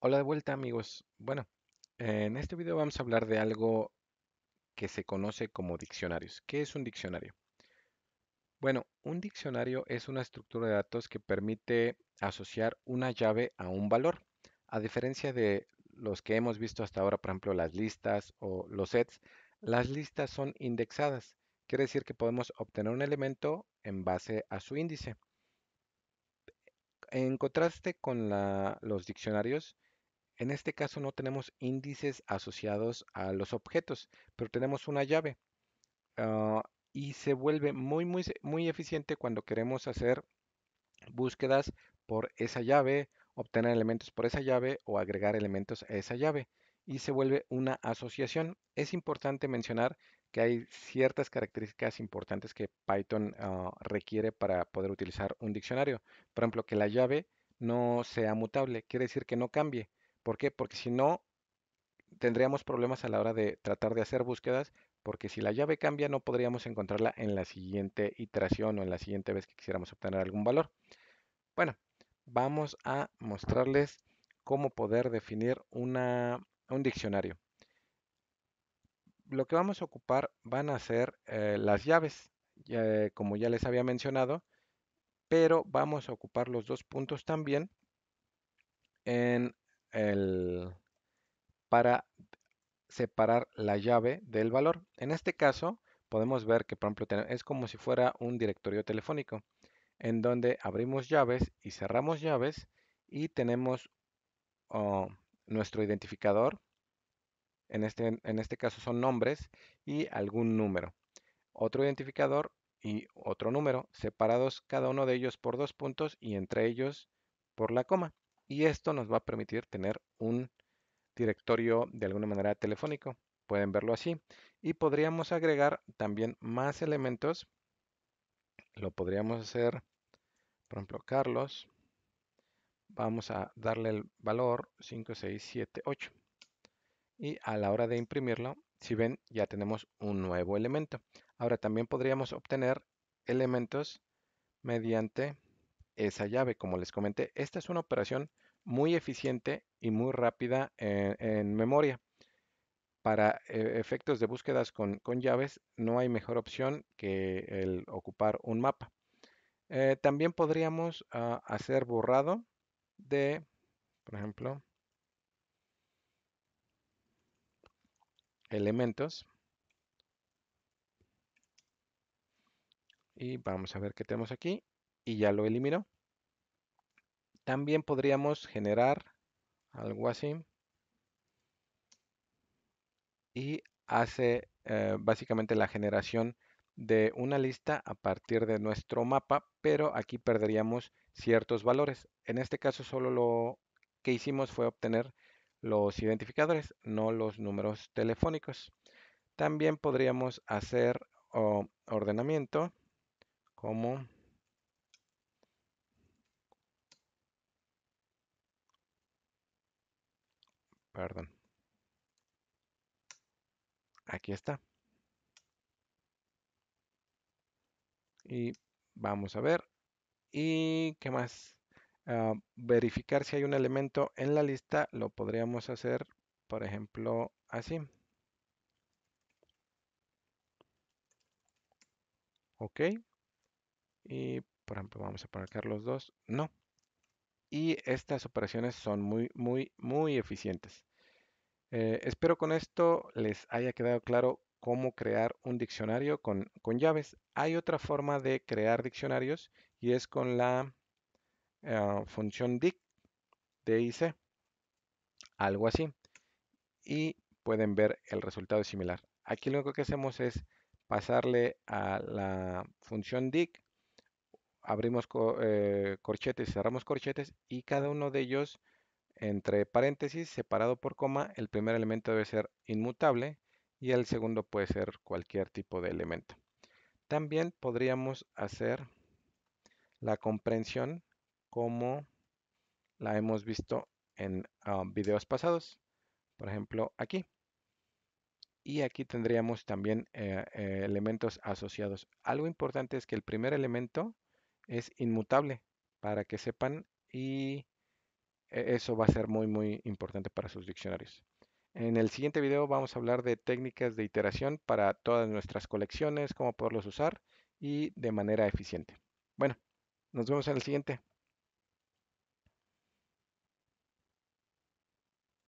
Hola de vuelta amigos. Bueno, en este video vamos a hablar de algo que se conoce como diccionarios. ¿Qué es un diccionario? Bueno, un diccionario es una estructura de datos que permite asociar una llave a un valor, a diferencia de los que hemos visto hasta ahora, por ejemplo, las listas o los sets. Las listas son indexadas, quiere decir que podemos obtener un elemento en base a su índice. En contraste con los diccionarios, en este caso no tenemos índices asociados a los objetos, pero tenemos una llave. Ah, y se vuelve muy, muy, muy eficiente cuando queremos hacer búsquedas por esa llave, obtener elementos por esa llave o agregar elementos a esa llave. Y se vuelve una asociación. Es importante mencionar que hay ciertas características importantes que Python ah, requiere para poder utilizar un diccionario. Por ejemplo, que la llave no sea mutable, quiere decir que no cambie. ¿Por qué? Porque si no, tendríamos problemas a la hora de tratar de hacer búsquedas, porque si la llave cambia no podríamos encontrarla en la siguiente iteración o en la siguiente vez que quisiéramos obtener algún valor. Bueno, vamos a mostrarles cómo poder definir un diccionario. Lo que vamos a ocupar van a ser eh, las llaves, eh, como ya les había mencionado, pero vamos a ocupar los dos puntos también en para separar la llave del valor. En este caso, podemos ver que, por ejemplo, es como si fuera un directorio telefónico, en donde abrimos llaves y cerramos llaves y tenemos oh, nuestro identificador, en este, en este caso son nombres, y algún número. Otro identificador y otro número, separados cada uno de ellos por dos puntos y entre ellos por la coma y esto nos va a permitir tener un directorio de alguna manera telefónico. Pueden verlo así. Y podríamos agregar también más elementos. Lo podríamos hacer, por ejemplo, Carlos. Vamos a darle el valor 5, 6, 7, 8. Y a la hora de imprimirlo, si ven, ya tenemos un nuevo elemento. Ahora también podríamos obtener elementos mediante esa llave. Como les comenté, esta es una operación muy eficiente y muy rápida en, memoria. Para eh, efectos de búsquedas con, llaves, no hay mejor opción que el ocupar un mapa. Eh, también podríamos ah, hacer borrado de, por ejemplo, elementos. Y vamos a ver qué tenemos aquí y ya lo eliminó. También podríamos generar algo así. Y hace eh, básicamente la generación de una lista a partir de nuestro mapa, pero aquí perderíamos ciertos valores. En este caso solo lo que hicimos fue obtener los identificadores, no los números telefónicos. También podríamos hacer ordenamiento como Perdón. Aquí está. Y vamos a ver. ¿Y qué más? Ah, verificar si hay un elemento en la lista lo podríamos hacer, por ejemplo, así. Ok. Y, por ejemplo, vamos a poner los dos. No. Y estas operaciones son muy, muy, muy eficientes. Eh, espero con esto les haya quedado claro cómo crear un diccionario con, llaves. Hay otra forma de crear diccionarios y es con la eh, función dic, dic, algo así. Y pueden ver el resultado similar. Aquí lo único que hacemos es pasarle a la función dic, abrimos eh, corchetes, cerramos corchetes y cada uno de ellos entre paréntesis, separado por coma, el primer elemento debe ser inmutable y el segundo puede ser cualquier tipo de elemento. También podríamos hacer la comprensión como la hemos visto en ah, videos pasados. Por ejemplo, aquí. Y aquí tendríamos también eh, eh, elementos asociados. Algo importante es que el primer elemento es inmutable, para que sepan, y e-, eso va a ser muy, muy importante para sus diccionarios. En el siguiente video vamos a hablar de técnicas de iteración para todas nuestras colecciones, cómo poderlos usar y de manera eficiente. Bueno, nos vemos en el siguiente.